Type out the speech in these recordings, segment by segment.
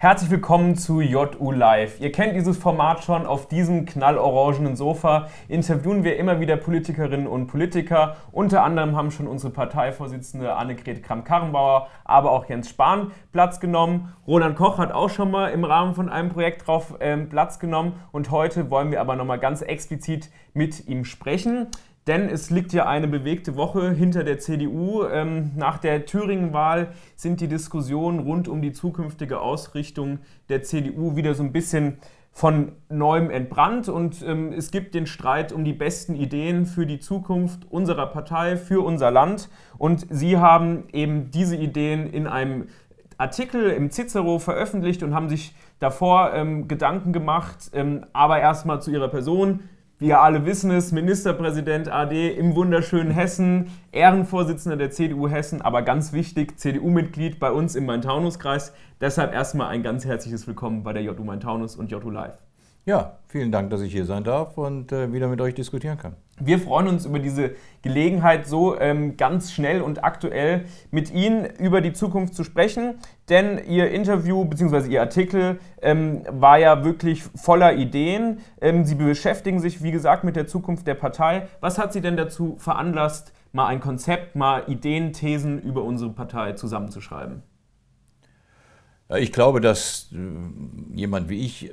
Herzlich willkommen zu JU Live. Ihr kennt dieses Format schon. Auf diesem knallorangenen Sofa interviewen wir immer wieder Politikerinnen und Politiker. Unter anderem haben schon unsere Parteivorsitzende Annegret Kramp-Karrenbauer, aber auch Jens Spahn Platz genommen. Roland Koch hat auch schon mal im Rahmen von einem Projekt drauf ähm, Platz genommen. Und heute wollen wir aber nochmal ganz explizit mit ihm sprechen. Denn es liegt ja eine bewegte Woche hinter der CDU. Ähm, nach der Thüringen-Wahl sind die Diskussionen rund um die zukünftige Ausrichtung der CDU wieder so ein bisschen von neuem entbrannt und ähm, es gibt den Streit um die besten Ideen für die Zukunft unserer Partei, für unser Land. Und Sie haben eben diese Ideen in einem Artikel im Cicero veröffentlicht und haben sich davor ähm, Gedanken gemacht, aber erstmal zu Ihrer Person wir alle wissen es, Ministerpräsident AD im wunderschönen Hessen, Ehrenvorsitzender der CDU Hessen, aber ganz wichtig, CDU-Mitglied bei uns im Main-Taunus-Kreis. Deshalb erstmal ein ganz herzliches Willkommen bei der JU Main-Taunus und JU Live. Ja, vielen Dank, dass ich hier sein darf und äh, wieder mit euch diskutieren kann. Wir freuen uns über diese Gelegenheit, so ähm, ganz schnell und aktuell mit Ihnen über die Zukunft zu sprechen denn Ihr Interview bzw. Ihr Artikel ähm, war ja wirklich voller Ideen. Ähm, Sie beschäftigen sich, wie gesagt, mit der Zukunft der Partei. Was hat Sie denn dazu veranlasst, mal ein Konzept, mal Ideen, Thesen über unsere Partei zusammenzuschreiben? Ich glaube, dass äh, jemand wie ich äh,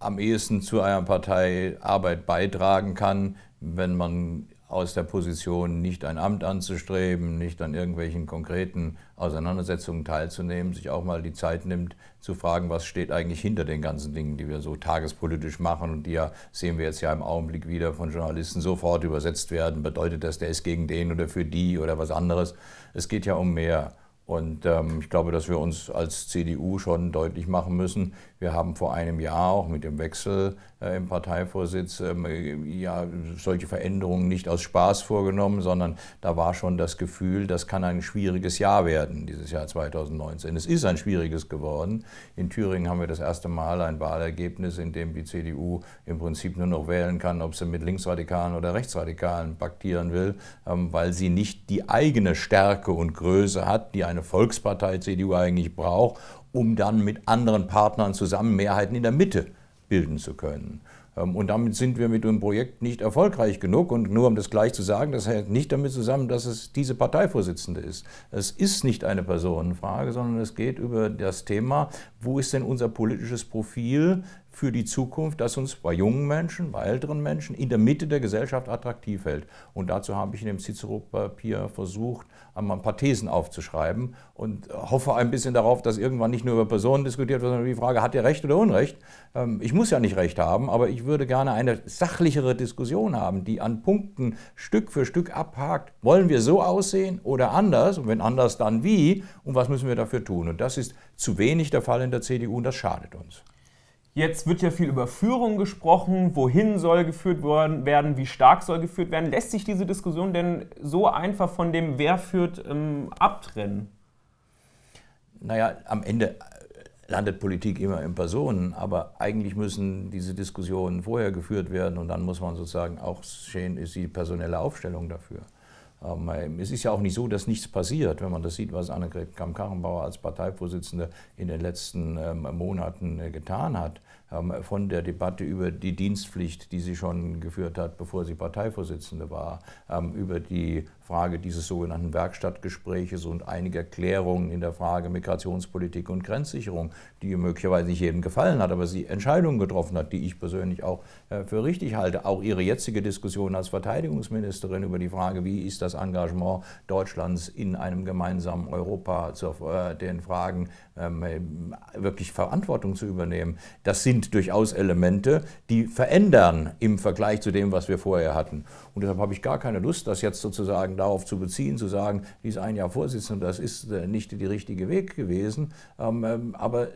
am ehesten zu einer Parteiarbeit beitragen kann, wenn man aus der Position, nicht ein Amt anzustreben, nicht an irgendwelchen konkreten Auseinandersetzungen teilzunehmen, sich auch mal die Zeit nimmt, zu fragen, was steht eigentlich hinter den ganzen Dingen, die wir so tagespolitisch machen und die ja, sehen wir jetzt ja im Augenblick wieder von Journalisten sofort übersetzt werden. Bedeutet das, der ist gegen den oder für die oder was anderes? Es geht ja um mehr. Und ähm, ich glaube, dass wir uns als CDU schon deutlich machen müssen, wir haben vor einem Jahr auch mit dem Wechsel äh, im Parteivorsitz ähm, äh, ja, solche Veränderungen nicht aus Spaß vorgenommen, sondern da war schon das Gefühl, das kann ein schwieriges Jahr werden, dieses Jahr 2019. Es ist ein schwieriges geworden. In Thüringen haben wir das erste Mal ein Wahlergebnis, in dem die CDU im Prinzip nur noch wählen kann, ob sie mit Linksradikalen oder Rechtsradikalen paktieren will, ähm, weil sie nicht die eigene Stärke und Größe hat, die eine Volkspartei CDU eigentlich braucht, um dann mit anderen Partnern zusammen Mehrheiten in der Mitte bilden zu können. Ähm, und damit sind wir mit dem Projekt nicht erfolgreich genug. Und nur um das gleich zu sagen, das hängt nicht damit zusammen, dass es diese Parteivorsitzende ist. Es ist nicht eine Personenfrage, sondern es geht über das Thema, wo ist denn unser politisches Profil für die Zukunft, das uns bei jungen Menschen, bei älteren Menschen in der Mitte der Gesellschaft attraktiv hält. Und dazu habe ich in dem Cicero-Papier versucht, einmal ein paar Thesen aufzuschreiben und hoffe ein bisschen darauf, dass irgendwann nicht nur über Personen diskutiert wird, sondern die Frage, hat er Recht oder Unrecht? Ähm, ich muss ja nicht Recht haben, aber ich würde gerne eine sachlichere Diskussion haben, die an Punkten Stück für Stück abhakt, wollen wir so aussehen oder anders? Und wenn anders, dann wie? Und was müssen wir dafür tun? Und das ist zu wenig der Fall in der CDU und das schadet uns. Jetzt wird ja viel über Führung gesprochen, wohin soll geführt werden, wie stark soll geführt werden. Lässt sich diese Diskussion denn so einfach von dem, wer führt, ähm, abtrennen? Naja, am Ende äh, landet Politik immer in Personen, aber eigentlich müssen diese Diskussionen vorher geführt werden und dann muss man sozusagen auch sehen, ist die personelle Aufstellung dafür. Ähm, es ist ja auch nicht so, dass nichts passiert, wenn man das sieht, was Annegret Kamm-Karrenbauer als Parteivorsitzende in den letzten ähm, Monaten äh, getan hat. Ähm, von der Debatte über die Dienstpflicht, die sie schon geführt hat, bevor sie Parteivorsitzende war, über die Frage dieses sogenannten Werkstattgespräches und einiger Klärungen in der Frage Migrationspolitik und Grenzsicherung, die möglicherweise nicht jedem gefallen hat, aber sie Entscheidungen getroffen hat, die ich persönlich auch äh, für richtig halte. Auch ihre jetzige Diskussion als Verteidigungsministerin über die Frage, wie ist das Engagement Deutschlands in einem gemeinsamen Europa zu äh, den Fragen ähm, wirklich Verantwortung zu übernehmen, das sind durchaus Elemente, die verändern im Vergleich zu dem, was wir vorher hatten. Und deshalb habe ich gar keine Lust, das jetzt sozusagen darauf zu beziehen, zu sagen, die ist ein Jahr Vorsitzende, das ist äh, nicht der richtige Weg gewesen. Ähm, ähm, aber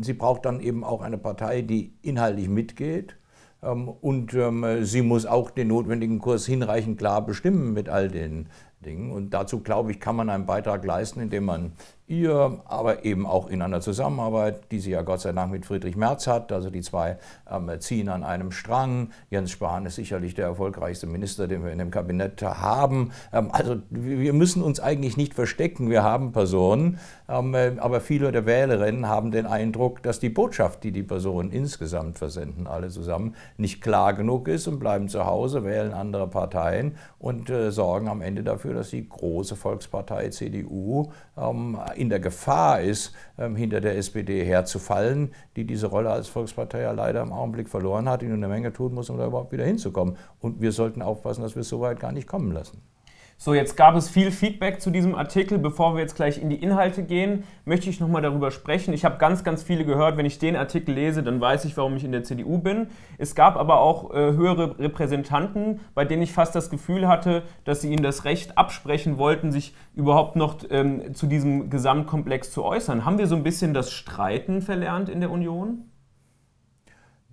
sie braucht dann eben auch eine Partei, die inhaltlich mitgeht. Ähm, und sie muss auch den notwendigen Kurs hinreichend klar bestimmen mit all den Dingen. Und dazu, glaube ich, kann man einen Beitrag leisten, indem man ihr, aber eben auch in einer Zusammenarbeit, die sie ja Gott sei Dank mit Friedrich Merz hat. Also die zwei ähm, ziehen an einem Strang. Jens Spahn ist sicherlich der erfolgreichste Minister, den wir in dem Kabinett haben. Ähm, also wir müssen uns eigentlich nicht verstecken. Wir haben Personen, ähm, äh, aber viele der Wählerinnen haben den Eindruck, dass die Botschaft, die die Personen insgesamt versenden, alle zusammen, nicht klar genug ist und bleiben zu Hause, wählen andere Parteien und äh, sorgen am Ende dafür, dass die große Volkspartei CDU ähm, in der Gefahr ist, ähm, hinter der SPD herzufallen, die diese Rolle als Volkspartei ja leider im Augenblick verloren hat, die nun eine Menge tun muss, um da überhaupt wieder hinzukommen. Und wir sollten aufpassen, dass wir es so weit gar nicht kommen lassen. So, jetzt gab es viel Feedback zu diesem Artikel. Bevor wir jetzt gleich in die Inhalte gehen, möchte ich nochmal darüber sprechen. Ich habe ganz, ganz viele gehört. Wenn ich den Artikel lese, dann weiß ich, warum ich in der CDU bin. Es gab aber auch äh, höhere Repräsentanten, bei denen ich fast das Gefühl hatte, dass sie ihnen das Recht absprechen wollten, sich überhaupt noch ähm, zu diesem Gesamtkomplex zu äußern. Haben wir so ein bisschen das Streiten verlernt in der Union?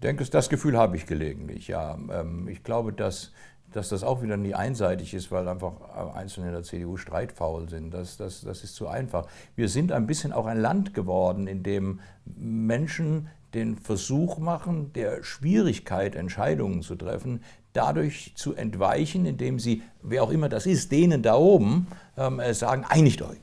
denke, das Gefühl habe ich gelegentlich, ja. Ähm, ich glaube, dass, dass das auch wieder nie einseitig ist, weil einfach äh, Einzelne in der CDU streitfaul sind. Das, das, das ist zu einfach. Wir sind ein bisschen auch ein Land geworden, in dem Menschen den Versuch machen, der Schwierigkeit, Entscheidungen zu treffen, dadurch zu entweichen, indem sie, wer auch immer das ist, denen da oben ähm, äh, sagen, einigt euch,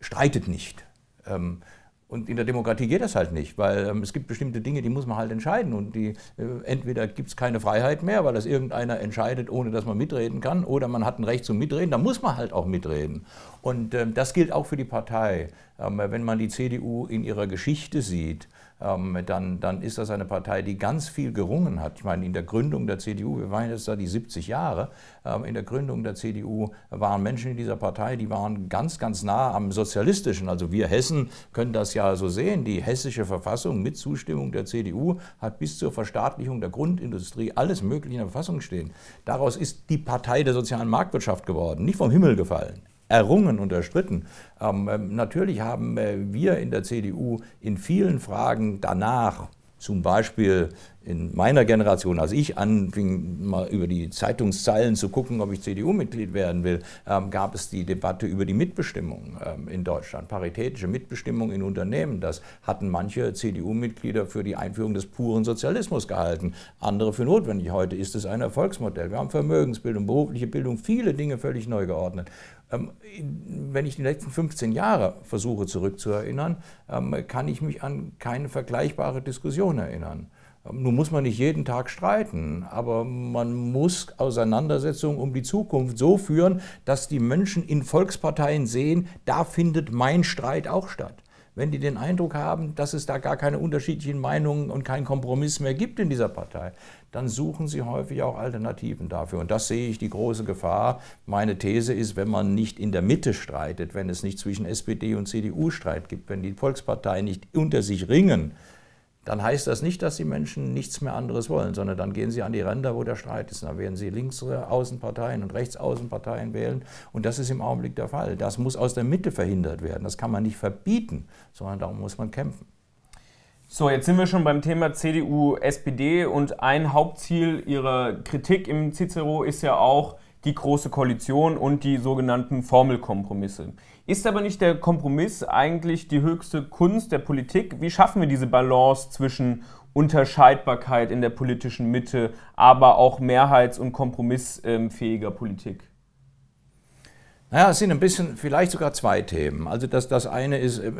streitet nicht. Ähm, und in der Demokratie geht das halt nicht, weil ähm, es gibt bestimmte Dinge, die muss man halt entscheiden. Und die, äh, entweder gibt es keine Freiheit mehr, weil das irgendeiner entscheidet, ohne dass man mitreden kann, oder man hat ein Recht zum Mitreden, da muss man halt auch mitreden. Und ähm, das gilt auch für die Partei. Ähm, wenn man die CDU in ihrer Geschichte sieht, ähm, dann, dann ist das eine Partei, die ganz viel gerungen hat. Ich meine, in der Gründung der CDU, wir waren jetzt da die 70 Jahre, ähm, in der Gründung der CDU waren Menschen in dieser Partei, die waren ganz, ganz nah am Sozialistischen. Also wir Hessen können das ja so sehen. Die hessische Verfassung mit Zustimmung der CDU hat bis zur Verstaatlichung der Grundindustrie alles Mögliche in der Verfassung stehen. Daraus ist die Partei der sozialen Marktwirtschaft geworden, nicht vom Himmel gefallen errungen und erstritten. Ähm, ähm, natürlich haben äh, wir in der CDU in vielen Fragen danach, zum Beispiel in meiner Generation, als ich anfing, mal über die Zeitungszeilen zu gucken, ob ich CDU-Mitglied werden will, ähm, gab es die Debatte über die Mitbestimmung ähm, in Deutschland, paritätische Mitbestimmung in Unternehmen. Das hatten manche CDU-Mitglieder für die Einführung des puren Sozialismus gehalten, andere für notwendig. Heute ist es ein Erfolgsmodell. Wir haben Vermögensbildung, berufliche Bildung, viele Dinge völlig neu geordnet. Ähm, wenn ich die letzten 15 Jahre versuche zurückzuerinnern, ähm, kann ich mich an keine vergleichbare Diskussion erinnern. Ähm, nun muss man nicht jeden Tag streiten, aber man muss Auseinandersetzungen um die Zukunft so führen, dass die Menschen in Volksparteien sehen, da findet mein Streit auch statt. Wenn die den Eindruck haben, dass es da gar keine unterschiedlichen Meinungen und keinen Kompromiss mehr gibt in dieser Partei, dann suchen sie häufig auch Alternativen dafür. Und das sehe ich die große Gefahr. Meine These ist, wenn man nicht in der Mitte streitet, wenn es nicht zwischen SPD und CDU Streit gibt, wenn die Volksparteien nicht unter sich ringen, dann heißt das nicht, dass die Menschen nichts mehr anderes wollen, sondern dann gehen sie an die Ränder, wo der Streit ist. Dann werden sie Außenparteien und Rechtsaußenparteien wählen. Und das ist im Augenblick der Fall. Das muss aus der Mitte verhindert werden. Das kann man nicht verbieten, sondern darum muss man kämpfen. So, jetzt sind wir schon beim Thema CDU, SPD und ein Hauptziel ihrer Kritik im Cicero ist ja auch die große Koalition und die sogenannten Formelkompromisse. Ist aber nicht der Kompromiss eigentlich die höchste Kunst der Politik? Wie schaffen wir diese Balance zwischen Unterscheidbarkeit in der politischen Mitte, aber auch mehrheits- und kompromissfähiger Politik? Naja, es sind ein bisschen, vielleicht sogar zwei Themen. Also das, das eine ist, äh,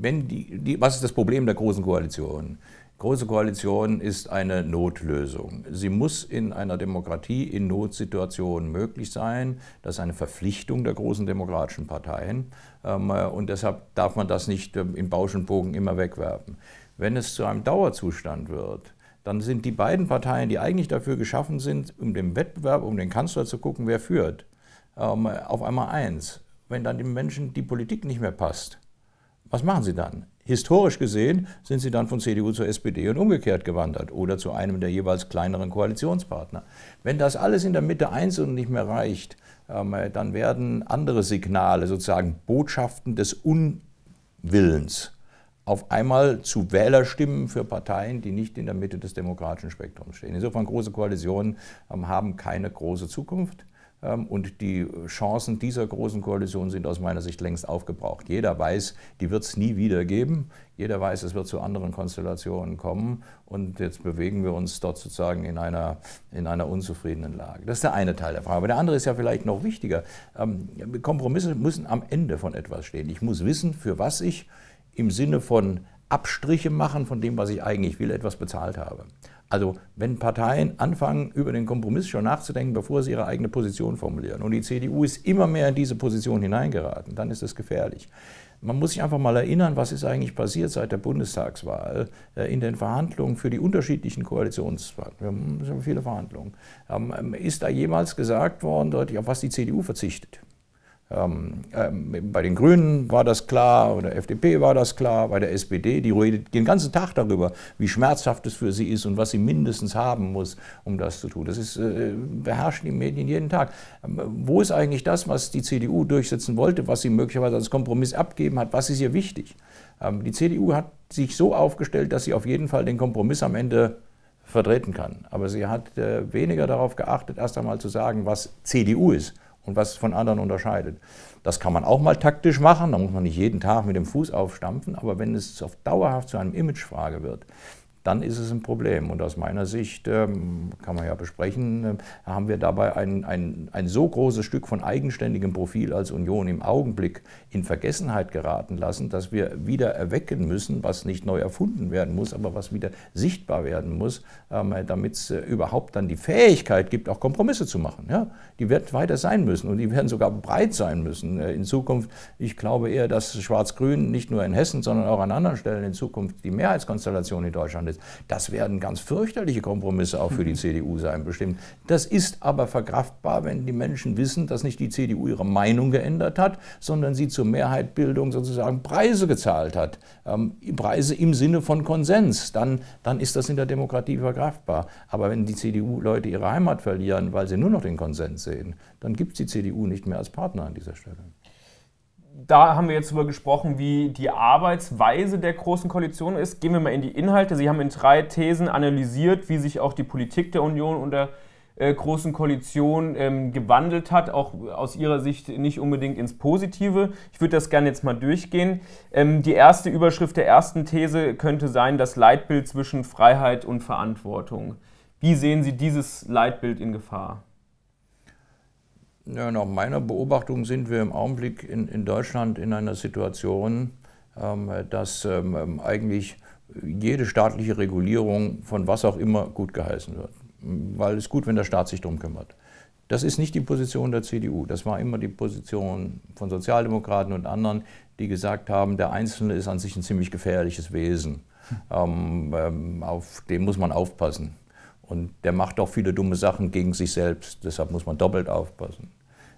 wenn die, die, was ist das Problem der Großen Koalition? Große Koalition ist eine Notlösung. Sie muss in einer Demokratie in Notsituationen möglich sein. Das ist eine Verpflichtung der großen demokratischen Parteien. Ähm, äh, und deshalb darf man das nicht ähm, im Bauschenbogen immer wegwerfen. Wenn es zu einem Dauerzustand wird, dann sind die beiden Parteien, die eigentlich dafür geschaffen sind, um den Wettbewerb, um den Kanzler zu gucken, wer führt, ähm, auf einmal eins. Wenn dann den Menschen die Politik nicht mehr passt, was machen sie dann? Historisch gesehen sind sie dann von CDU zur SPD und umgekehrt gewandert oder zu einem der jeweils kleineren Koalitionspartner. Wenn das alles in der Mitte eins und nicht mehr reicht, ähm, dann werden andere Signale, sozusagen Botschaften des Unwillens, auf einmal zu Wählerstimmen für Parteien, die nicht in der Mitte des demokratischen Spektrums stehen. Insofern große Koalitionen ähm, haben keine große Zukunft. Ähm, und die Chancen dieser großen Koalition sind aus meiner Sicht längst aufgebraucht. Jeder weiß, die wird es nie wieder geben. Jeder weiß, es wird zu anderen Konstellationen kommen. Und jetzt bewegen wir uns dort sozusagen in einer, in einer unzufriedenen Lage. Das ist der eine Teil der Frage. Aber der andere ist ja vielleicht noch wichtiger. Ähm, Kompromisse müssen am Ende von etwas stehen. Ich muss wissen, für was ich im Sinne von Abstriche machen von dem, was ich eigentlich will, etwas bezahlt habe. Also wenn Parteien anfangen, über den Kompromiss schon nachzudenken, bevor sie ihre eigene Position formulieren, und die CDU ist immer mehr in diese Position hineingeraten, dann ist das gefährlich. Man muss sich einfach mal erinnern, was ist eigentlich passiert seit der Bundestagswahl äh, in den Verhandlungen für die unterschiedlichen Koalitionsverhandlungen. Wir haben viele Verhandlungen. Ähm, ähm, ist da jemals gesagt worden, deutlich, auf was die CDU verzichtet? Ähm, ähm, bei den Grünen war das klar, bei der FDP war das klar, bei der SPD, die redet den ganzen Tag darüber, wie schmerzhaft es für sie ist und was sie mindestens haben muss, um das zu tun. Das ist, äh, beherrschen die Medien jeden Tag. Ähm, wo ist eigentlich das, was die CDU durchsetzen wollte, was sie möglicherweise als Kompromiss abgeben hat? Was ist ihr wichtig? Ähm, die CDU hat sich so aufgestellt, dass sie auf jeden Fall den Kompromiss am Ende vertreten kann. Aber sie hat äh, weniger darauf geachtet, erst einmal zu sagen, was CDU ist und was von anderen unterscheidet. Das kann man auch mal taktisch machen, da muss man nicht jeden Tag mit dem Fuß aufstampfen, aber wenn es auf dauerhaft zu einem Imagefrage wird, dann ist es ein Problem. Und aus meiner Sicht, ähm, kann man ja besprechen, äh, haben wir dabei ein, ein, ein so großes Stück von eigenständigem Profil als Union im Augenblick in Vergessenheit geraten lassen, dass wir wieder erwecken müssen, was nicht neu erfunden werden muss, aber was wieder sichtbar werden muss, ähm, damit es äh, überhaupt dann die Fähigkeit gibt, auch Kompromisse zu machen. Ja? Die werden weiter sein müssen und die werden sogar breit sein müssen äh, in Zukunft. Ich glaube eher, dass Schwarz-Grün nicht nur in Hessen, sondern auch an anderen Stellen in Zukunft die Mehrheitskonstellation in Deutschland ist. Kompromiss. Das werden ganz fürchterliche Kompromisse auch für die mhm. CDU sein, bestimmt. Das ist aber verkraftbar, wenn die Menschen wissen, dass nicht die CDU ihre Meinung geändert hat, sondern sie zur Mehrheitbildung sozusagen Preise gezahlt hat. Ähm, Preise im Sinne von Konsens. Dann, dann ist das in der Demokratie verkraftbar. Aber wenn die CDU-Leute ihre Heimat verlieren, weil sie nur noch den Konsens sehen, dann gibt es die CDU nicht mehr als Partner an dieser Stelle da haben wir jetzt darüber gesprochen, wie die Arbeitsweise der Großen Koalition ist. Gehen wir mal in die Inhalte. Sie haben in drei Thesen analysiert, wie sich auch die Politik der Union und der äh, Großen Koalition ähm, gewandelt hat, auch aus Ihrer Sicht nicht unbedingt ins Positive. Ich würde das gerne jetzt mal durchgehen. Ähm, die erste Überschrift der ersten These könnte sein, das Leitbild zwischen Freiheit und Verantwortung. Wie sehen Sie dieses Leitbild in Gefahr? Ja, nach meiner Beobachtung sind wir im Augenblick in, in Deutschland in einer Situation, ähm, dass ähm, ähm, eigentlich jede staatliche Regulierung von was auch immer gut geheißen wird. Weil es gut, wenn der Staat sich darum kümmert. Das ist nicht die Position der CDU. Das war immer die Position von Sozialdemokraten und anderen, die gesagt haben, der Einzelne ist an sich ein ziemlich gefährliches Wesen. Hm. Ähm, ähm, auf den muss man aufpassen. Und der macht auch viele dumme Sachen gegen sich selbst. Deshalb muss man doppelt aufpassen.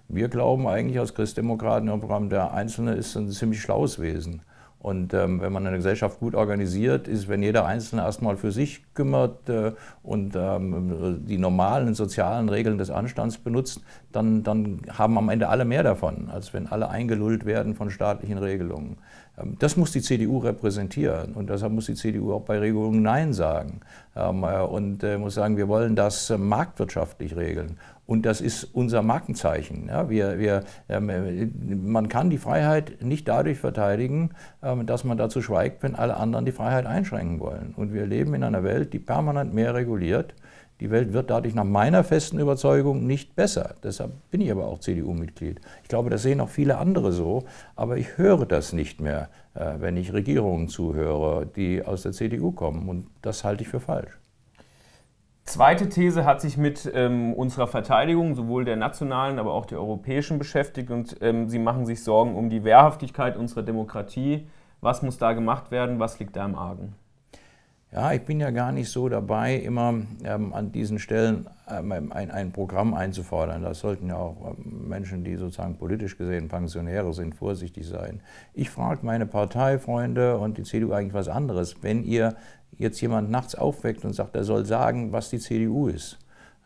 Wir glauben eigentlich als Christdemokraten, im Programm, der Einzelne ist ein ziemlich schlaues Wesen. Und ähm, wenn man eine Gesellschaft gut organisiert ist, wenn jeder Einzelne erstmal für sich kümmert äh, und ähm, die normalen sozialen Regeln des Anstands benutzt, dann, dann haben am Ende alle mehr davon, als wenn alle eingelullt werden von staatlichen Regelungen. Ähm, das muss die CDU repräsentieren und deshalb muss die CDU auch bei Regelungen Nein sagen ähm, äh, und äh, muss sagen, wir wollen das äh, marktwirtschaftlich regeln und das ist unser Markenzeichen. Ja, wir, wir, ähm, man kann die Freiheit nicht dadurch verteidigen, ähm, dass man dazu schweigt, wenn alle anderen die Freiheit einschränken wollen. Und wir leben in einer Welt, die permanent mehr reguliert. Die Welt wird dadurch nach meiner festen Überzeugung nicht besser. Deshalb bin ich aber auch CDU-Mitglied. Ich glaube, das sehen auch viele andere so, aber ich höre das nicht mehr, äh, wenn ich Regierungen zuhöre, die aus der CDU kommen. Und das halte ich für falsch. Zweite These hat sich mit ähm, unserer Verteidigung, sowohl der nationalen, aber auch der europäischen, beschäftigt und ähm, sie machen sich Sorgen um die Wehrhaftigkeit unserer Demokratie. Was muss da gemacht werden? Was liegt da im Argen? ja, ich bin ja gar nicht so dabei, immer ähm, an diesen Stellen ähm, ein, ein, Programm einzufordern. Das sollten ja auch ähm, Menschen, die sozusagen politisch gesehen Pensionäre sind, vorsichtig sein. Ich frage meine Parteifreunde und die CDU eigentlich was anderes. Wenn ihr jetzt jemand nachts aufweckt und sagt, er soll sagen, was die CDU ist,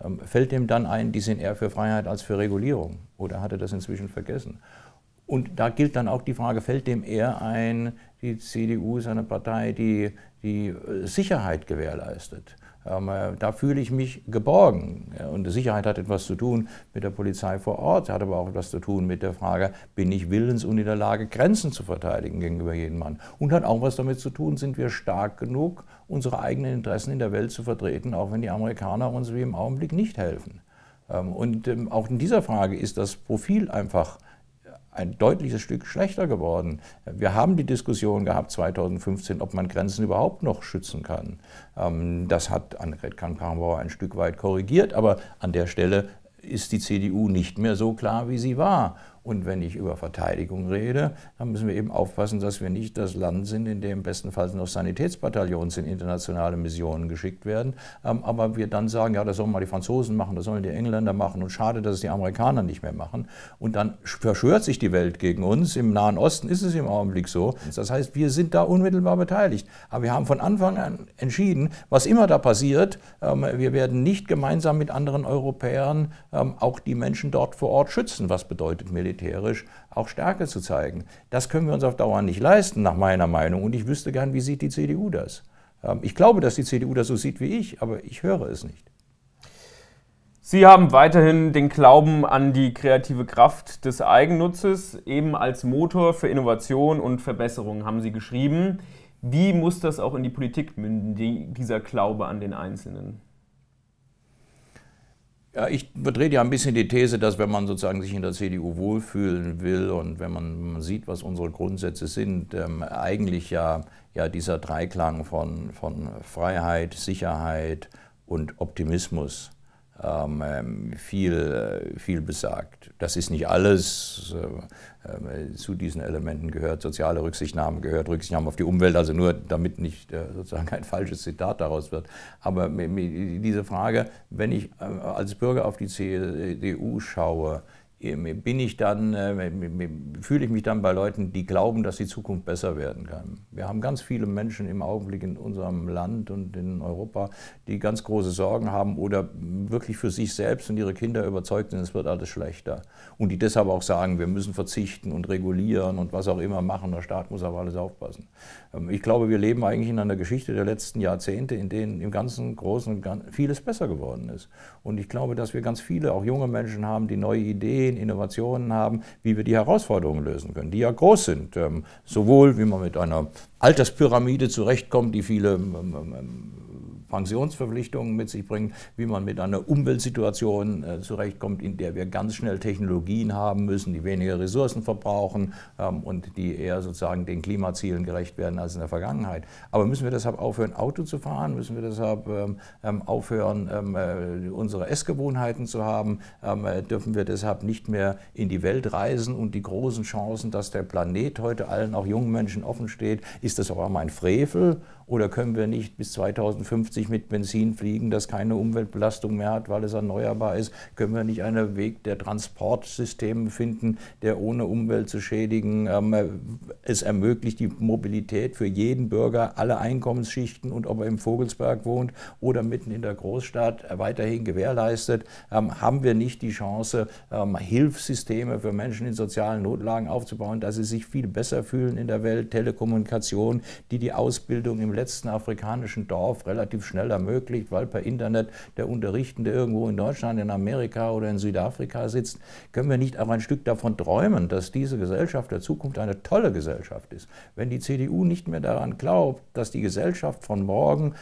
ähm, fällt dem dann ein, die sind eher für Freiheit als für Regulierung? Oder hat er das inzwischen vergessen? Und da gilt dann auch die Frage, fällt dem eher ein, die CDU ist eine Partei, die die äh, Sicherheit gewährleistet. Ähm, äh, da fühle ich mich geborgen. Und Sicherheit hat etwas zu tun mit der Polizei vor Ort, hat aber auch etwas zu tun mit der Frage, bin ich willens und in der Lage, Grenzen zu verteidigen gegenüber jedem Mann. Und hat auch was damit zu tun, sind wir stark genug, unsere eigenen Interessen in der Welt zu vertreten, auch wenn die Amerikaner uns wie im Augenblick nicht helfen. Ähm, und ähm, auch in dieser Frage ist das Profil einfach ein deutliches Stück schlechter geworden. Wir haben die Diskussion gehabt 2015, ob man Grenzen überhaupt noch schützen kann. Ähm, das hat Annegret Kramp-Karrenbauer ein Stück weit korrigiert, aber an der Stelle ist die CDU nicht mehr so klar, wie sie war. Und wenn ich über Verteidigung rede, dann müssen wir eben aufpassen, dass wir nicht das Land sind, in dem bestenfalls noch Sanitätsbataillons in internationale Missionen geschickt werden. Ähm, aber wir dann sagen, ja, das sollen mal die Franzosen machen, das sollen die Engländer machen und schade, dass es die Amerikaner nicht mehr machen. Und dann verschwört sich die Welt gegen uns. Im Nahen Osten ist es im Augenblick so. Das heißt, wir sind da unmittelbar beteiligt. Aber wir haben von Anfang an entschieden, was immer da passiert, ähm, wir werden nicht gemeinsam mit anderen Europäern ähm, auch die Menschen dort vor Ort schützen. Was bedeutet Militär? militärisch auch Stärke zu zeigen. Das können wir uns auf Dauer nicht leisten, nach meiner Meinung. Und ich wüsste gern, wie sieht die CDU das? Ähm, ich glaube, dass die CDU das so sieht wie ich, aber ich höre es nicht. Sie haben weiterhin den Glauben an die kreative Kraft des Eigennutzes, eben als Motor für Innovation und Verbesserung, haben Sie geschrieben. Wie muss das auch in die Politik münden, die, dieser Glaube an den Einzelnen? Ja, ich vertrete ja ein bisschen die These, dass wenn man sozusagen sich in der CDU wohlfühlen will und wenn man, sieht, was unsere Grundsätze sind, ähm, eigentlich ja, ja dieser Dreiklang von, von Freiheit, Sicherheit und Optimismus ähm, ähm, viel, äh, viel besagt. Das ist nicht alles. Äh, äh, zu diesen Elementen gehört soziale Rücksichtnahme, gehört Rücksichtnahme auf die Umwelt, also nur damit nicht sozusagen ein falsches Zitat daraus wird. Aber diese Frage, wenn ich als Bürger auf die CDU schaue, bin ich dann, äh, fühle ich mich dann bei Leuten, die glauben, dass die Zukunft besser werden kann. Wir haben ganz viele Menschen im Augenblick in unserem Land und in Europa, die ganz große Sorgen haben oder wirklich für sich selbst und ihre Kinder überzeugt sind, es wird alles schlechter. Und die deshalb auch sagen, wir müssen verzichten und regulieren und was auch immer machen, der Staat muss auf alles aufpassen. Ähm, ich glaube, wir leben eigentlich in einer Geschichte der letzten Jahrzehnte, in denen im ganzen Großen vieles besser geworden ist. Und ich glaube, dass wir ganz viele, auch junge Menschen haben, die neue Ideen, Ideen, Innovationen haben, wie wir die Herausforderungen lösen können, die ja groß sind. Ähm, sowohl, wie man mit einer Alterspyramide zurechtkommt, die viele ähm, ähm, Pensionsverpflichtungen mit sich bringt, wie man mit einer Umweltsituation äh, zurechtkommt, in der wir ganz schnell Technologien haben müssen, die weniger Ressourcen verbrauchen ähm, und die eher sozusagen den Klimazielen gerecht werden als in der Vergangenheit. Aber müssen wir deshalb aufhören, Auto zu fahren? Müssen wir deshalb ähm, ähm aufhören, ähm, äh, unsere Essgewohnheiten zu haben? Ähm, äh, dürfen wir deshalb nicht mehr in die Welt reisen und die großen Chancen, dass der Planet heute allen, auch jungen Menschen, offen steht, ist das auch einmal ein Frevel? Oder können wir nicht bis 2050 mit Benzin fliegen, das keine Umweltbelastung mehr hat, weil es erneuerbar ist? Können wir nicht einen Weg der Transportsysteme finden, der ohne Umwelt zu schädigen ähm, äh, es ermöglicht, die Mobilität für jeden Bürger alle Einkommensschichten und ob er im Vogelsberg wohnt oder mitten in der Großstadt äh, weiterhin gewährleistet? Ähm, haben wir nicht die Chance, ähm, Hilfssysteme für Menschen in sozialen Notlagen aufzubauen, dass sie sich viel besser fühlen in der Welt? Telekommunikation, die die Ausbildung im letzten afrikanischen Dorf relativ schnell ermöglicht, weil per Internet der Unterrichtende irgendwo in Deutschland, in Amerika oder in Südafrika sitzt. Können wir nicht auch ein Stück davon träumen, dass diese Gesellschaft der Zukunft eine tolle Gesellschaft ist? Wenn die CDU nicht mehr daran glaubt, dass die Gesellschaft von morgen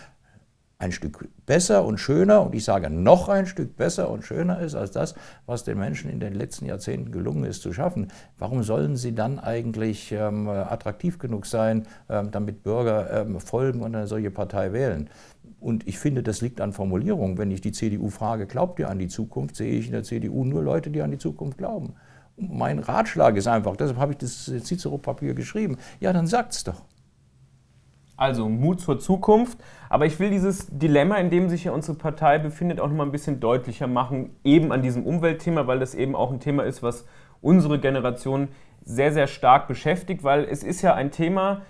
ein Stück besser und schöner und ich sage noch ein Stück besser und schöner ist als das, was den Menschen in den letzten Jahrzehnten gelungen ist zu schaffen, warum sollen sie dann eigentlich ähm, attraktiv genug sein, ähm, damit Bürger ähm, folgen und eine solche Partei wählen? Und ich finde, das liegt an Formulierungen. Wenn ich die CDU frage, glaubt ihr an die Zukunft, sehe ich in der CDU nur Leute, die an die Zukunft glauben. Mein Ratschlag ist einfach, deshalb habe ich das Cicero-Papier geschrieben. Ja, dann sagt's doch. Also Mut zur Zukunft. Aber ich will dieses Dilemma, in dem sich ja unsere Partei befindet, auch nochmal ein bisschen deutlicher machen, eben an diesem Umweltthema, weil das eben auch ein Thema ist, was unsere Generation sehr, sehr stark beschäftigt, weil es ist ja ein Thema,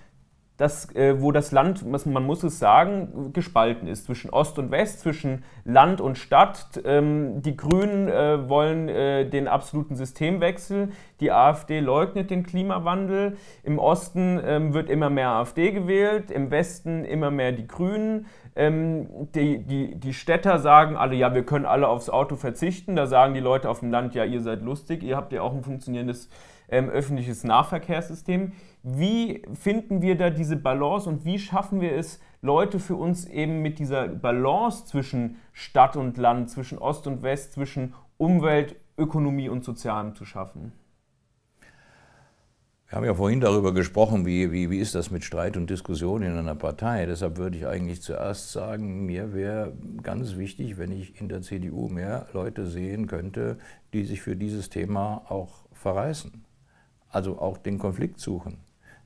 das, äh, wo das Land, man muss es sagen, gespalten ist zwischen Ost und West, zwischen Land und Stadt. Ähm, die Grünen äh, wollen äh, den absoluten Systemwechsel, die AfD leugnet den Klimawandel, im Osten ähm, wird immer mehr AfD gewählt, im Westen immer mehr die Grünen. Ähm, die, die, die Städter sagen alle, ja, wir können alle aufs Auto verzichten. Da sagen die Leute auf dem Land, ja, ihr seid lustig, ihr habt ja auch ein funktionierendes äh, ähm, öffentliches Nahverkehrssystem. Wie finden wir da diese Balance und wie schaffen wir es, Leute für uns eben mit dieser Balance zwischen Stadt und Land, zwischen Ost und West, zwischen Umwelt, Ökonomie und Sozialem zu schaffen? Wir haben ja vorhin darüber gesprochen, wie, wie, wie ist das mit Streit und Diskussion in einer Partei. Deshalb würde ich eigentlich zuerst sagen, mir wäre ganz wichtig, wenn ich in der CDU mehr Leute sehen könnte, die sich für dieses Thema auch verreißen also auch den Konflikt suchen.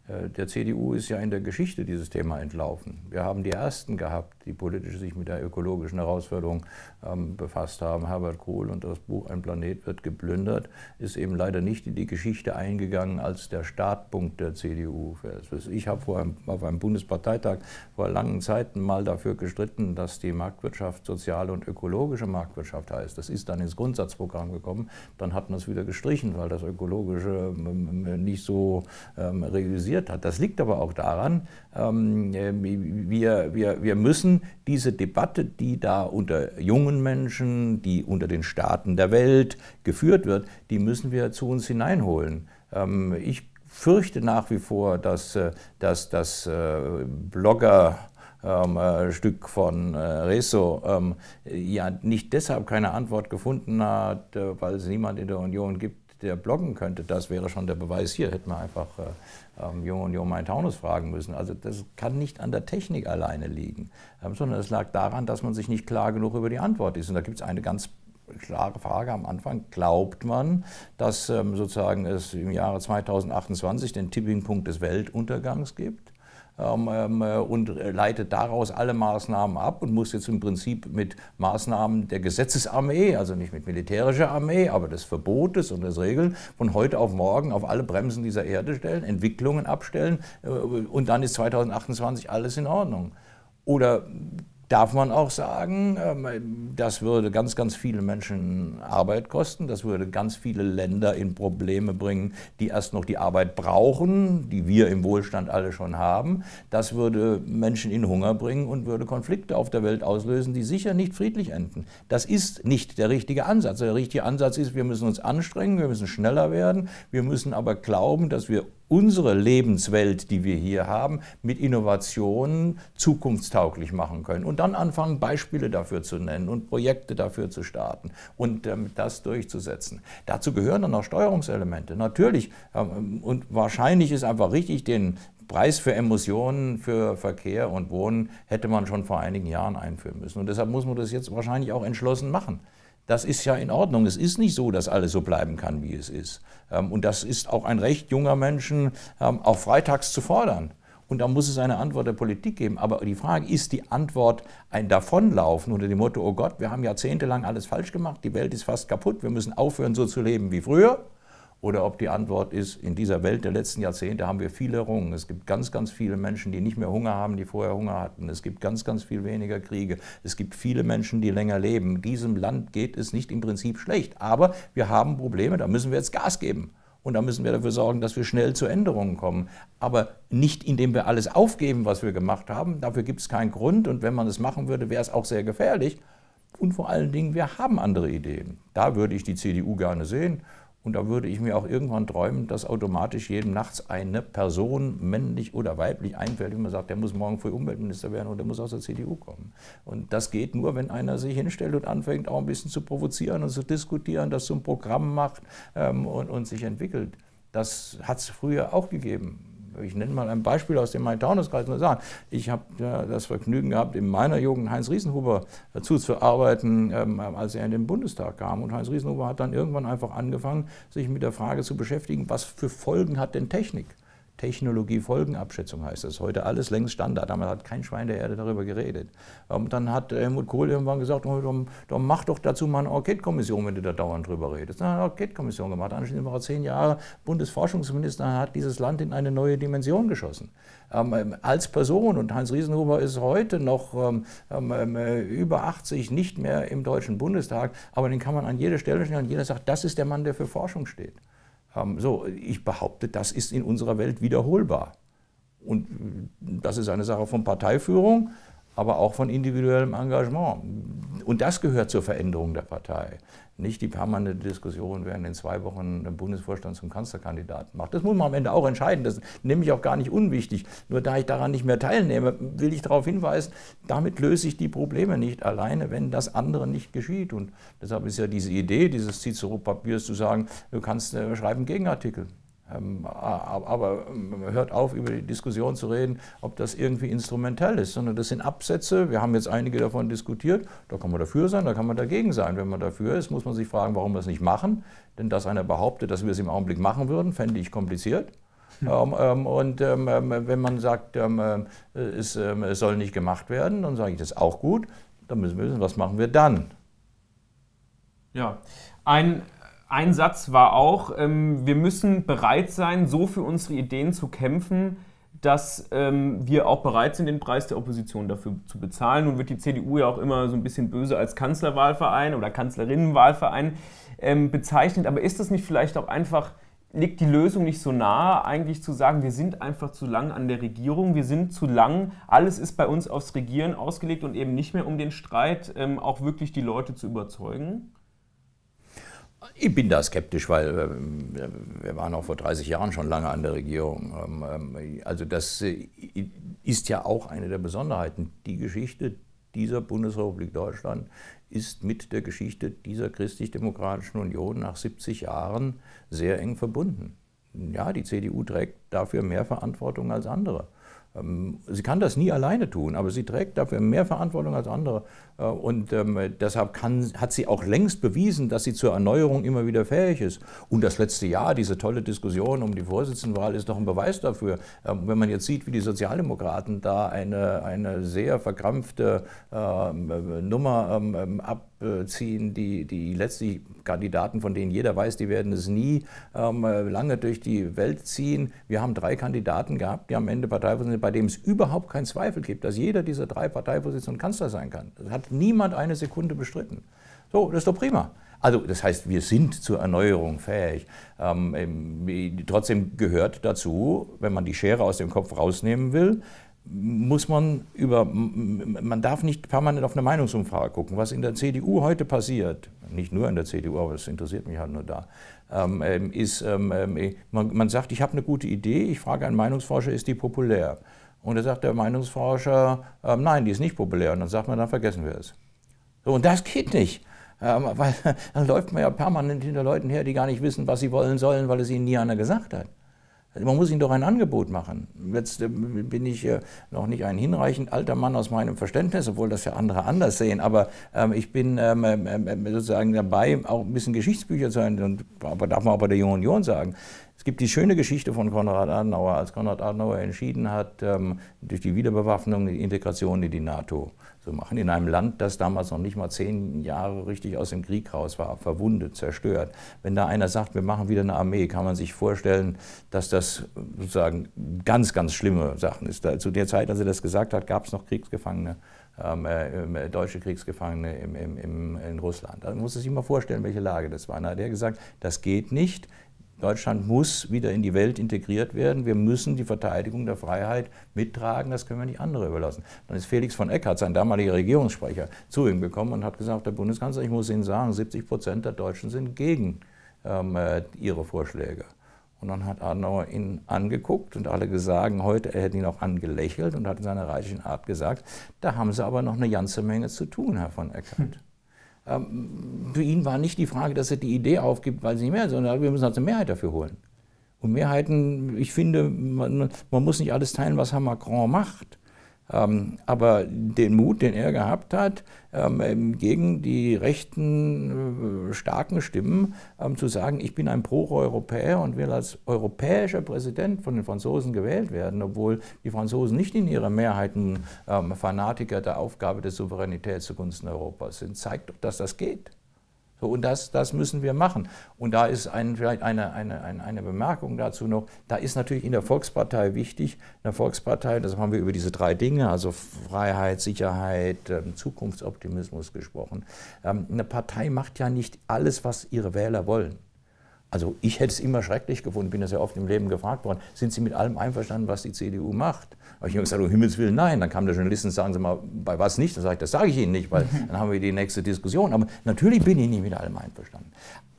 Äh, der CDU ist ja in der Geschichte dieses Thema entlaufen. Wir haben die Ersten gehabt, die politisch sich mit der ökologischen Herausforderung ähm, befasst haben. Herbert Kohl und das Buch Ein Planet wird geplündert ist eben leider nicht in die Geschichte eingegangen als der Startpunkt der CDU. Ich habe vor einem, auf einem Bundesparteitag vor langen Zeiten mal dafür gestritten, dass die Marktwirtschaft soziale und ökologische Marktwirtschaft heißt. Das ist dann ins Grundsatzprogramm gekommen. Dann hat man es wieder gestrichen, weil das Ökologische ähm, ähm, nicht so ähm, realisiert funktioniert hat. Das liegt aber auch daran, ähm, äh, wir, wir, wir müssen diese Debatte, die da unter jungen Menschen, die unter den Staaten der Welt geführt wird, die müssen wir zu uns hineinholen. Ähm, ich fürchte nach wie vor, dass, äh, dass das äh, Blogger ähm, Stück von äh, Rezo ähm, ja nicht deshalb keine Antwort gefunden hat, äh, weil es niemand in der Union gibt, der bloggen könnte. Das wäre schon der Beweis hier. Hätten wir einfach äh, ähm, und Union Main-Taunus fragen müssen. Also das kann nicht an der Technik alleine liegen, ähm, sondern es lag daran, dass man sich nicht klar genug über die Antwort ist. Und da gibt es eine ganz klare Frage am Anfang. Glaubt man, dass ähm, sozusagen es im Jahre 2028 den Tipping-Punkt des Weltuntergangs gibt? Ähm, ähm, äh, und äh, leitet daraus alle Maßnahmen ab und muss jetzt im Prinzip mit Maßnahmen der Gesetzesarmee, also nicht mit militärischer Armee, aber des Verbotes und des Regeln von heute auf morgen auf alle Bremsen dieser Erde stellen, Entwicklungen abstellen äh, und dann ist 2028 alles in Ordnung. Oder darf man auch sagen, ähm, das würde ganz, ganz viele Menschen Arbeit kosten, das würde ganz viele Länder in Probleme bringen, die erst noch die Arbeit brauchen, die wir im Wohlstand alle schon haben. Das würde Menschen in Hunger bringen und würde Konflikte auf der Welt auslösen, die sicher nicht friedlich enden. Das ist nicht der richtige Ansatz. Der richtige Ansatz ist, wir müssen uns anstrengen, wir müssen schneller werden, wir müssen aber glauben, dass wir unsere Lebenswelt, die wir hier haben, mit Innovationen zukunftstauglich machen können. Und dann anfangen, Beispiele dafür zu nennen und Projekte dafür zu starten und ähm, das durchzusetzen. Dazu gehören dann auch Steuerungselemente. Natürlich ähm, und wahrscheinlich ist einfach richtig, den Preis für Emotionen, für Verkehr und Wohnen hätte man schon vor einigen Jahren einführen müssen. Und deshalb muss man das jetzt wahrscheinlich auch entschlossen machen. Das ist ja in Ordnung. Es ist nicht so, dass alles so bleiben kann, wie es ist. Ähm, und das ist auch ein Recht junger Menschen, ähm, auch freitags zu fordern. Und da muss es eine Antwort der Politik geben. Aber die Frage ist die Antwort ein Davonlaufen unter dem Motto, oh Gott, wir haben jahrzehntelang alles falsch gemacht, die Welt ist fast kaputt, wir müssen aufhören, so zu leben wie früher oder ob die Antwort ist, in dieser Welt der letzten Jahrzehnte haben wir viel errungen. Es gibt ganz, ganz viele Menschen, die nicht mehr Hunger haben, die vorher Hunger hatten. Es gibt ganz, ganz viel weniger Kriege. Es gibt viele Menschen, die länger leben. diesem Land geht es nicht im Prinzip schlecht. Aber wir haben Probleme, da müssen wir jetzt Gas geben. Und da müssen wir dafür sorgen, dass wir schnell zu Änderungen kommen. Aber nicht, indem wir alles aufgeben, was wir gemacht haben. Dafür gibt es keinen Grund. Und wenn man es machen würde, wäre es auch sehr gefährlich. Und vor allen Dingen, wir haben andere Ideen. Da würde ich die CDU gerne sehen. Und da würde ich mir auch irgendwann träumen, dass automatisch jedem nachts eine Person, männlich oder weiblich, einfällt, wie man sagt, der muss morgen früh Umweltminister werden oder der muss aus der CDU kommen. Und das geht nur, wenn einer sich hinstellt und anfängt, auch ein bisschen zu provozieren und zu diskutieren, das zum Programm macht ähm, und, und sich entwickelt. Das hat es früher auch gegeben ich nenne mal ein Beispiel aus dem Main-Taunus-Kreis nur sagen. Ich habe ja, äh, das Vergnügen gehabt, in meiner Jugend Heinz Riesenhuber äh, zuzuarbeiten, ähm, als er in den Bundestag kam. Und Heinz Riesenhuber hat dann irgendwann einfach angefangen, sich mit der Frage zu beschäftigen, was für Folgen hat denn Technik? Technologiefolgenabschätzung heißt das. Heute alles längst Standard. Damals hat kein Schwein der Erde darüber geredet. Und ähm, dann hat äh, Helmut Kohl irgendwann gesagt, oh, dann, mach doch dazu mal eine Enquete-Kommission, wenn du da dauernd drüber redest. Dann hat er eine Enquete-Kommission gemacht. Anschließend war er zehn Jahre Bundesforschungsminister, hat dieses Land in eine neue Dimension geschossen. Ähm, ähm, als Person. Und Heinz Riesenhuber ist heute noch ähm, ähm, ähm äh, über 80, nicht mehr im Deutschen Bundestag. Aber den kann man an jeder Stelle stellen und jeder sagt, das ist der Mann, der für Forschung steht haben. Ähm, so, ich behaupte, das ist in unserer Welt wiederholbar. Und äh, das ist eine Sache von Parteiführung, aber auch von individuellem Engagement. Und das gehört zur Veränderung der Partei. Nicht die permanente Diskussion, wer in zwei Wochen einen Bundesvorstand zum Kanzlerkandidaten macht. Das muss man am Ende auch entscheiden. Das nehme ich auch gar nicht unwichtig. Nur da ich daran nicht mehr teilnehme, will ich darauf hinweisen, damit löse ich die Probleme nicht alleine, wenn das andere nicht geschieht. Und deshalb ist ja diese Idee dieses Cicero-Papiers zu sagen, du kannst äh, schreiben Gegenartikel. Ähm, aber ähm, hört auf, über die Diskussion zu reden, ob das irgendwie instrumentell ist, sondern das sind Absätze. Wir haben jetzt einige davon diskutiert. Da kann man dafür sein, da kann man dagegen sein. Wenn man dafür ist, muss man sich fragen, warum wir es nicht machen. Denn dass einer behauptet, dass wir es im Augenblick machen würden, fände ich kompliziert. Hm. ähm, ähm, und ähm, ähm wenn man sagt, äh, es, es soll nicht gemacht werden, dann sage ich das auch gut. Dann müssen wir wissen, was machen wir dann. Ja, ein ein Satz war auch, ähm, wir müssen bereit sein, so für unsere Ideen zu kämpfen, dass ähm, wir auch bereit sind, den Preis der Opposition dafür zu bezahlen. Nun wird die CDU ja auch immer so ein bisschen böse als Kanzlerwahlverein oder Kanzlerinnenwahlverein ähm, bezeichnet. Aber ist das nicht vielleicht auch einfach, liegt die Lösung nicht so nahe, eigentlich zu sagen, wir sind einfach zu lang an der Regierung, wir sind zu lang, alles ist bei uns aufs Regieren ausgelegt und eben nicht mehr um den Streit ähm, auch wirklich die Leute zu überzeugen? Ich bin da skeptisch, weil äh, wir waren auch vor 30 Jahren schon lange an der Regierung. Ähm, ähm, also das äh, ist ja auch eine der Besonderheiten. Die Geschichte dieser Bundesrepublik Deutschland ist mit der Geschichte dieser christlich-demokratischen Union nach 70 Jahren sehr eng verbunden. Ja, die CDU trägt dafür mehr Verantwortung als andere. Ähm, sie kann das nie alleine tun, aber sie trägt dafür mehr Verantwortung als andere. Äh, und ähm, deshalb kann, hat sie auch längst bewiesen, dass sie zur Erneuerung immer wieder fähig ist. Und das letzte Jahr, diese tolle Diskussion um die Vorsitzendenwahl, ist doch ein Beweis dafür. Ähm, wenn man jetzt sieht, wie die Sozialdemokraten da eine, eine sehr verkrampfte ähm, Nummer ähm, ähm, abziehen, die, die letztlich Kandidaten, von denen jeder weiß, die werden es nie ähm, lange durch die Welt ziehen. Wir haben drei Kandidaten gehabt, die am Ende Parteivorsitzende, bei denen es überhaupt keinen Zweifel gibt, dass jeder dieser drei Parteivorsitzenden Kanzler sein kann. Das hat niemand eine Sekunde bestritten. So, das ist doch prima. Also das heißt, wir sind zur Erneuerung fähig. Ähm, ähm trotzdem gehört dazu, wenn man die Schere aus dem Kopf rausnehmen will, muss man über, man darf nicht permanent auf eine Meinungsumfrage gucken. Was in der CDU heute passiert, nicht nur in der CDU, aber es interessiert mich halt nur da, ähm, ähm ist, ähm, ähm, man, man sagt, ich habe eine gute Idee, ich frage einen Meinungsforscher, ist die populär? Und da sagt der Meinungsforscher, ähm, nein, die ist nicht populär. Und dann sagt man, dann vergessen wir es. So, und das geht nicht. Ähm, weil dann läuft man ja permanent hinter Leuten her, die gar nicht wissen, was sie wollen sollen, weil es ihnen nie einer gesagt hat. Also man muss ihnen doch ein Angebot machen. Jetzt äh, bin ich äh, noch nicht ein hinreichend alter Mann aus meinem Verständnis, obwohl das ja andere anders sehen. Aber ähm, ich bin ähm, ähm, ähm, sozusagen dabei, auch ein bisschen Geschichtsbücher zu sein. Und, aber darf man auch bei der Jungen Union sagen, es gibt die schöne Geschichte von Konrad Adenauer, als Konrad Adenauer entschieden hat, ähm, durch die Wiederbewaffnung die Integration in die NATO zu machen, in einem Land, das damals noch nicht mal zehn Jahre richtig aus dem Krieg raus war, verwundet, zerstört. Wenn da einer sagt, wir machen wieder eine Armee, kann man sich vorstellen, dass das sozusagen ganz, ganz schlimme Sachen ist. Zu der Zeit, als er das gesagt hat, gab es noch Kriegsgefangene. Ähm, äh, äh, deutsche Kriegsgefangene im, im, im, in Russland. Also muss es sich mal vorstellen, welche Lage das war. Da hat er gesagt, das geht nicht. Deutschland muss wieder in die Welt integriert werden. Wir müssen die Verteidigung der Freiheit mittragen. Das können wir nicht andere überlassen. Dann ist Felix von Eckhardt, sein damaliger Regierungssprecher, zu ihm gekommen und hat gesagt, der Bundeskanzler, ich muss Ihnen sagen, 70 Prozent der Deutschen sind gegen ähm, äh, Ihre Vorschläge. Und dann hat Adenauer ihn angeguckt und alle gesagt, heute, er hätte ihn auch angelächelt und hat in seiner reichlichen Art gesagt, da haben Sie aber noch eine ganze Menge zu tun, Herr von Eckhardt. Hm. Ähm, für ihn war nicht die Frage, dass er die Idee aufgibt, weil sie nicht mehr, sondern wir müssen uns eine Mehrheit dafür holen. Und Mehrheiten, ich finde, man, man muss nicht alles teilen, was Herr Macron macht. Ähm, aber den Mut, den er gehabt hat, ähm, ähm, gegen die rechten äh, starken Stimmen zu sagen, ich bin ein Pro-Europäer und will als europäischer Präsident von den Franzosen gewählt werden, obwohl die Franzosen nicht in ihrer Mehrheit Fanatiker der Aufgabe der Souveränität zugunsten Europas sind, zeigt, dass das geht. So, und das, das müssen wir machen. Und da ist ein, vielleicht eine, eine, eine Bemerkung dazu noch, da ist natürlich in der Volkspartei wichtig, in der Volkspartei, das haben wir über diese drei Dinge, also Freiheit, Sicherheit, ähm, Zukunftsoptimismus gesprochen. Ähm, eine Partei macht ja nicht alles, was ihre Wähler wollen. Also ich hätte es immer schrecklich gefunden, bin das ja oft im Leben gefragt worden, sind Sie mit allem einverstanden, was die CDU macht? Habe ich immer gesagt, um Himmels Willen, nein. Dann kam der Journalist und sagen Sie mal, bei was nicht? Dann sage ich, das sage ich Ihnen nicht, weil dann haben wir die nächste Diskussion. Aber natürlich bin ich nicht mit allem einverstanden.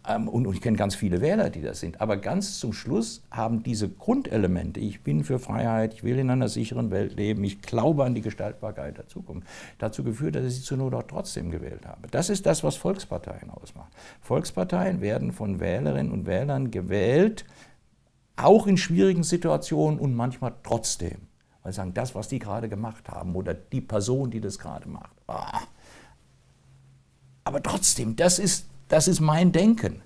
Ähm, und, und ich kenne ganz viele Wähler, die das sind. Aber ganz zum Schluss haben diese Grundelemente, ich bin für Freiheit, ich will in einer sicheren Welt leben, ich glaube an die Gestaltbarkeit der Zukunft, dazu geführt, dass ich sie zur Not auch trotzdem gewählt habe. Das ist das, was Volksparteien ausmacht. Volksparteien werden von Wählerinnen und Wählern gewählt, auch in schwierigen Situationen und manchmal trotzdem. Weil sie sagen, das, was die gerade gemacht haben oder die Person, die das gerade macht. Ah. Aber trotzdem, das ist das ist mein Denken.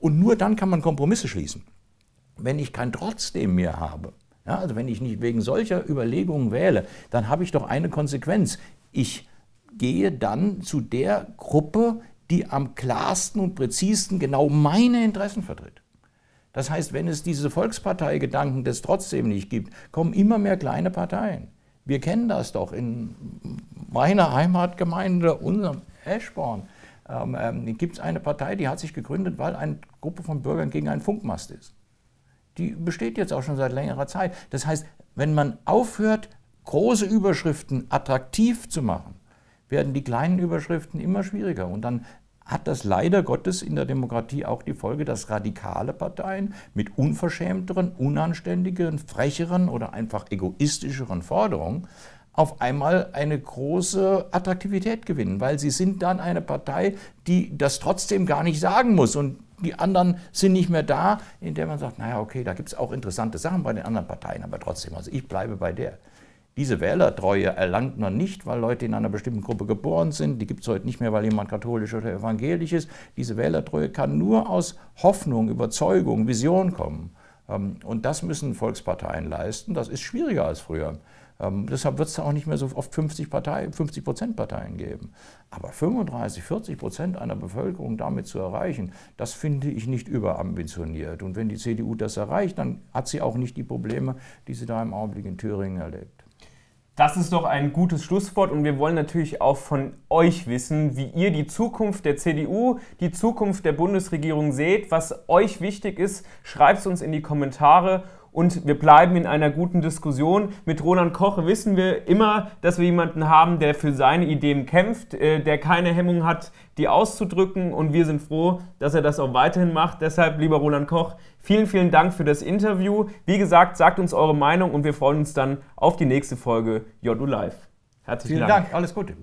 Und nur dann kann man Kompromisse schließen. Wenn ich kein Trotzdem mehr habe, ja, also wenn ich nicht wegen solcher Überlegungen wähle, dann habe ich doch eine Konsequenz. Ich gehe dann zu der Gruppe, die am klarsten und präzisten genau meine Interessen vertritt. Das heißt, wenn es diese Volksparteigedanken des trotzdem nicht gibt, kommen immer mehr kleine Parteien. Wir kennen das doch in meiner Heimatgemeinde, unserem Eschborn ähm, ähm, gibt es eine Partei, die hat sich gegründet, weil eine Gruppe von Bürgern gegen einen Funkmast ist. Die besteht jetzt auch schon seit längerer Zeit. Das heißt, wenn man aufhört, große Überschriften attraktiv zu machen, werden die kleinen Überschriften immer schwieriger. Und dann hat das leider Gottes in der Demokratie auch die Folge, dass radikale Parteien mit unverschämteren, unanständigeren, frecheren oder einfach egoistischeren Forderungen auf einmal eine große Attraktivität gewinnen, weil sie sind dann eine Partei, die das trotzdem gar nicht sagen muss und die anderen sind nicht mehr da, in der man sagt, naja, okay, da gibt es auch interessante Sachen bei den anderen Parteien, aber trotzdem, also ich bleibe bei der. Diese Wählertreue erlangt man nicht, weil Leute in einer bestimmten Gruppe geboren sind. Die gibt es heute nicht mehr, weil jemand katholisch oder evangelisch ist. Diese Wählertreue kann nur aus Hoffnung, Überzeugung, Vision kommen. Ähm, und das müssen Volksparteien leisten. Das ist schwieriger als früher. Ähm, deshalb wird es auch nicht mehr so oft 50 Partei, 50 Prozent Parteien geben. Aber 35, 40 Prozent einer Bevölkerung damit zu erreichen, das finde ich nicht überambitioniert. Und wenn die CDU das erreicht, dann hat sie auch nicht die Probleme, die sie da im Augenblick in Thüringen erlebt. Das ist doch ein gutes Schlusswort und wir wollen natürlich auch von euch wissen, wie ihr die Zukunft der CDU, die Zukunft der Bundesregierung seht, was euch wichtig ist. Schreibt es uns in die Kommentare und wir bleiben in einer guten Diskussion. Mit Roland Koch wissen wir immer, dass wir jemanden haben, der für seine Ideen kämpft, äh, der keine Hemmung hat, die auszudrücken und wir sind froh, dass er das auch weiterhin macht. Deshalb, lieber Roland Koch, vielen, vielen Dank für das Interview. Wie gesagt, sagt uns eure Meinung und wir freuen uns dann auf die nächste Folge JU Live. Herzlichen vielen Dank. Dank. Alles Gute.